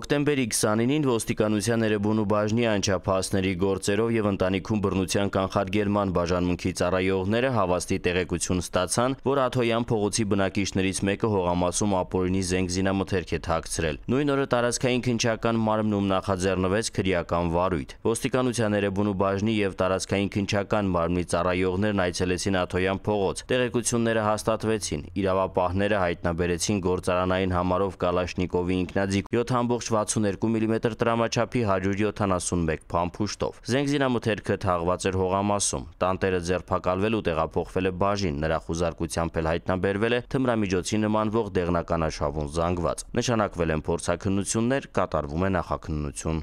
Հոկտեմբերի 29-ին ոստիկանության Էրեբունու բաժնի անչափահասների գործերով եւ ընտանիքում բռնության կանխարգելման բաժանմունքի ծառայողները հավաստի տեղեկություն ստացան, որ Աթոյան փողոցի բնակիչներից մեկը հողամասում ապօրինի զենք զինամթերք է թաքցրել։ Նույն օրը տարածքային քնչական մարմնում նախաձեռնվեց քրեական վարույթ։ Ոստիկանության Էրեբունու բաժնի եւ տարածքային քնչական մարմնի ծառայողներն այցելեցին Աթոյան փողոց։ Տեղեկությունները հաստատվեցին։ Իրավապահները հայտնաբերեցին գործարանային համարով Կալաշնիկովի ինքնաձիգ 7.6 62 մմ տրամաչափի 171 փամփուշտով։ Զենգզինամթերքը թաղված էր հողամասում։ Տանտերը ձերբակալվել ու տեղափոխվել է բաժին, նրա խուզարկությամբ էլ հայտնաբերվել է թմրամիջոցի նմանվող դեղնականաշավուն զանգված։ Նշանակվել են փորձաքննություններ, կատարվում է նախաքննություն։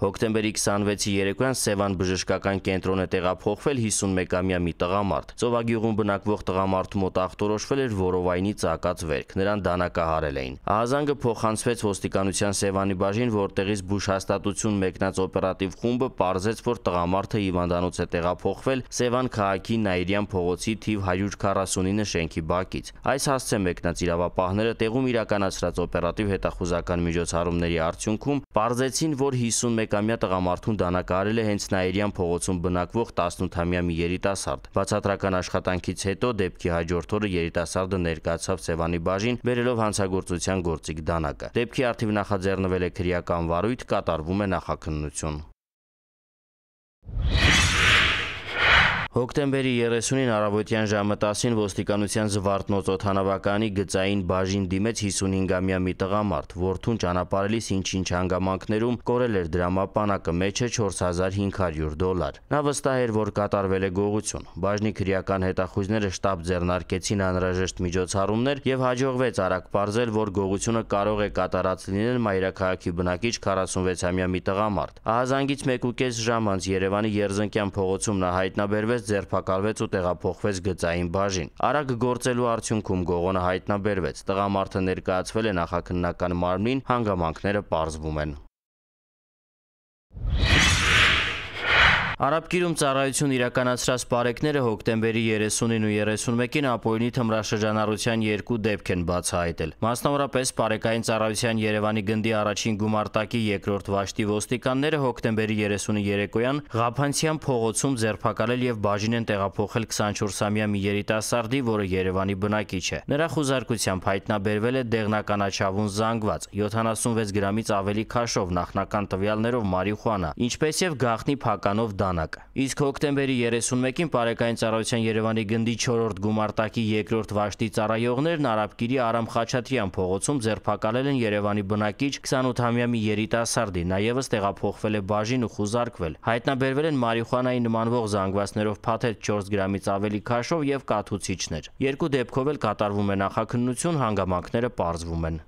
Հոկտեմբերի 26-ի երեկոյան Սևան բժշկական կենտրոն է տեղափոխվել 51-ամյա մի տղամարդ։ Ծովագյուղում բնակվող տղամարդու մոտ ախտորոշվել էր որովայնի ծակած վերք, նրան դանակահարել էին։ Ահազանգը փոխանցվեց ոստիկանության Սևանի բաժին, որտեղից Բուշ հաստատություն մեկնած օպերատիվ խումբը ողջեց, որ տղամարդը հիվանդանոց է տեղափոխվել Սևան քաղաքի Նայիրյան փողոցի թիվ 149 շենքի բակից։ Այս հասցե մեկնած իրավապահները տեղում իրականացրած օպերատիվ հետախուզական միջոցառումների արդյունքում ողջեցին, որ 51 21-ամյա տղամարդուն դանակարել է հենց Նաիրյան փողոցում բնակվող 18-ամյա մի երիտասարդ։ Բացատրական աշխատանքից հետո դեպքի հաջորդ օրը երիտասարդը ներկայացավ Սևանի բաժին, բերելով հանցագործության գործիք դանակը։ Դեպքի արդիվ նախաձեռնվել է քրեական վարույթ, կատարվում է նախաքննություն։ Հոկտեմբերի 30-ին առավոտյան ժամը 10-ին ոստիկանության Զվարթնոց օթանավականի գծային բաժին դիմեց 55-ամյա մի տղամարդ, որթուն ճանապարհելիս ինչ-ինչ հանգամանքներում կորել էր դրամապանակը մեջը 4500 դոլար։ Նա վստահ էր, որ կատարվել է գողություն։ Բաժնի քրեական հետախույզները շտաբ ձեռնարկեցին անհրաժեշտ միջոցառումներ եւ հաջողվեց արագ բարձել, որ գողությունը կարող է կատարած լինել մայրաքաղաքի բնակիչ 46-ամյա մի տղամարդ։ Ահազանգից 1.5 ժամ անց Երևանի Երզնկյան փողոցում նա հայտնաբերվեց վրեժ ձերբակալվեց ու տեղափոխվեց գծային բաժին։ Արագ գործելու արդյունքում գողոնը հայտնաբերվեց։ Տղամարդը ներկայացվել է նախաքննական մարմնին, հանգամանքները պարզվում են։ Արաբկիրում ծառայություն իրականացրած բարեկները հոկտեմբերի 30-ին ու 31-ին ապօրինի թմրաշրջանառության երկու դեպք են բացահայտել։ Մասնավորապես բարեկային ծառայության Երևանի գնդի առաջին գումարտակի երկրորդ վաշտի ոստիկանները հոկտեմբերի 30-ի երեկոյան Ղափանցյան փողոցում ձերբակալել եւ բաժին են տեղափոխել 24-ամյա մի երիտասարդի, որը Երևանի բնակիչ է։ Նրա խուզարկությամբ հայտնաբերվել է դեղնականաչավուն զանգված 76 գրամից ավելի քաշով նախնական տվյալներով մարիխուանա, ինչպես եւ գաղտնի փականով դա սահմանակը։ Իսկ հոկտեմբերի 31-ին Պարեկային ծառայության Երևանի գնդի 4-րդ գումարտակի 2-րդ վաշտի ծառայողներն Արաբկիրի Արամ Խաչատրյան փողոցում ձերբակալել են Երևանի բնակիչ 28-ամյա մի երիտասարդի, նա եւս տեղափոխվել է բաժին ու խուզարկվել։ Հայտնաբերվել են մարիխուանայի նմանվող զանգվածներով փաթեթ 4 գրամից ավելի քաշով եւ կաթուցիչներ։ Երկու դեպքով էլ կատարվում է նախաքննություն, հանգամանքները պարզվում են։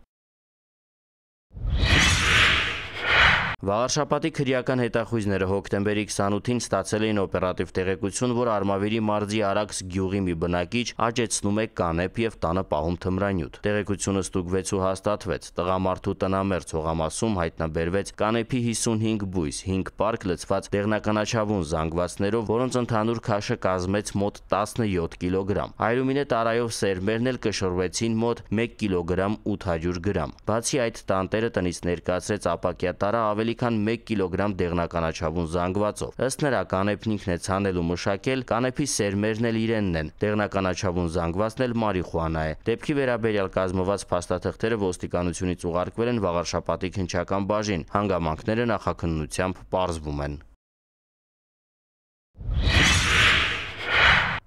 Վաղարշապատի քրեական հետախույզները հոկտեմբերի 28-ին ստացել էին օպերատիվ տեղեկություն, որ Արմավիրի մարզի Արաքս գյուղի մի բնակիչ աճեցնում է կանեփ եւ տանը պահում թմրանյութ։ Տեղեկությունը ստուգվեց ու հաստատվեց։ Տղամարդու տնամերձ հողամասում հայտնաբերվեց կանեփի 55 բույս, 5 պարկ լցված դեղնականաչավուն զանգվածներով, որոնց ընդհանուր քաշը կազմեց մոտ 17 կիլոգրամ։ Այրումինե տարայով սերմերն էլ կշռվեցին մոտ 1 կիլոգրամ 800 գրամ։ Բացի այդ, տանտերը տնից ներկայացրեց ապակյա տարա ավելի ավելի քան 1 կիլոգրամ դեղնականաչավուն զանգվածով։ Ըստ նրա կանեփնիկն է ցանել ու մշակել, կանեփի սերմերն էլ իրենն են։ Դեղնականաչավուն զանգվածն էլ մարիխուանա է։ Դեպքի վերաբերյալ կազմված փաստաթղթերը ոստիկանությունից ուղարկվել են Վաղարշապատի քնչական բաժին։ Հանգամանքները նախաքննությամբ պարզվում են։ Yeah.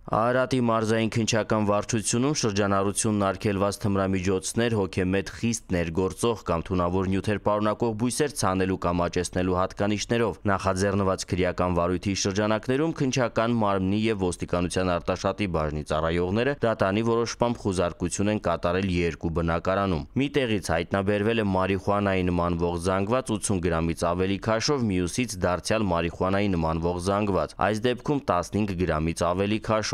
Արարատի մարզային քնչական վարչությունում շրջանառությունն արգելված թմրամիջոցներ, հոգեմետ խիստ ներգործող կամ թունավոր նյութեր պարունակող բույսեր ցանելու կամ աճեցնելու հատկանիշներով։ Նախաձեռնված քրեական վարույթի շրջանակներում քնչական մարմնի եւ ոստիկանության արտաշատի բաժնի ծառայողները դատանի որոշմամբ խուզարկություն են կատարել երկու բնակարանում։ Մի տեղից հայտնաբերվել է մարիխուանայի նմանվող զանգված 80 գրամից ավելի քաշով, մյուսից դարձյալ մարիխուանայի նմանվող զանգված։ Այս դեպքում 15 գրամից ավելի քաշ